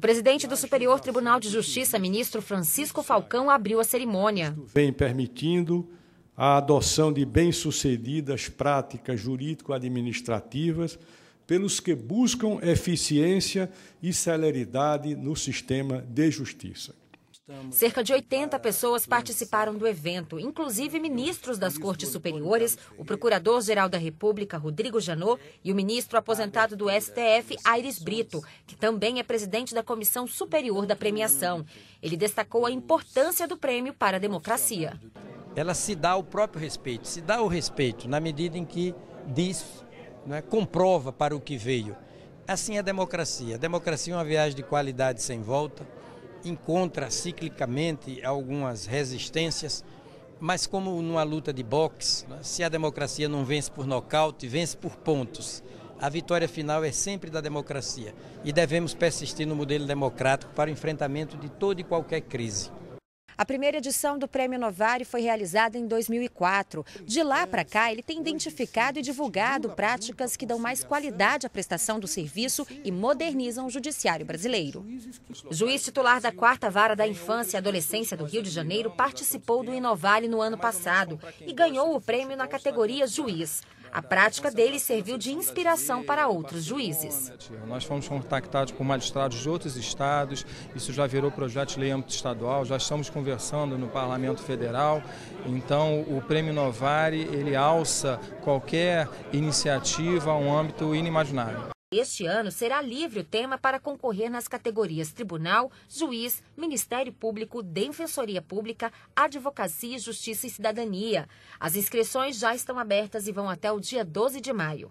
O presidente do Superior Tribunal de Justiça, ministro Francisco Falcão, abriu a cerimônia. Vem permitindo a adoção de bem-sucedidas práticas jurídico-administrativas pelos que buscam eficiência e celeridade no sistema de justiça. Cerca de 80 pessoas participaram do evento, inclusive ministros das Cortes Superiores, o Procurador-Geral da República, Rodrigo Janot, e o ministro aposentado do STF, Aires Brito, que também é presidente da Comissão Superior da Premiação. Hum, Ele destacou a importância do prêmio para a democracia. Ela se dá o próprio respeito, se dá o respeito na medida em que diz, né, comprova para o que veio. Assim é a democracia. A democracia é uma viagem de qualidade sem volta encontra ciclicamente algumas resistências, mas como numa luta de boxe, né, se a democracia não vence por nocaute, vence por pontos. A vitória final é sempre da democracia e devemos persistir no modelo democrático para o enfrentamento de toda e qualquer crise. A primeira edição do Prêmio Novare foi realizada em 2004. De lá para cá, ele tem identificado e divulgado práticas que dão mais qualidade à prestação do serviço e modernizam o judiciário brasileiro. Juiz titular da Quarta Vara da Infância e Adolescência do Rio de Janeiro participou do Inovale no ano passado e ganhou o prêmio na categoria Juiz. A prática dele serviu de inspiração para outros juízes. Nós fomos contactados por magistrados de outros estados, isso já virou projeto de lei âmbito estadual, já estamos conversando conversando no Parlamento Federal. Então, o Prêmio Novare, ele alça qualquer iniciativa a um âmbito inimaginável. Este ano será livre o tema para concorrer nas categorias Tribunal, Juiz, Ministério Público, Defensoria Pública, Advocacia, Justiça e Cidadania. As inscrições já estão abertas e vão até o dia 12 de maio.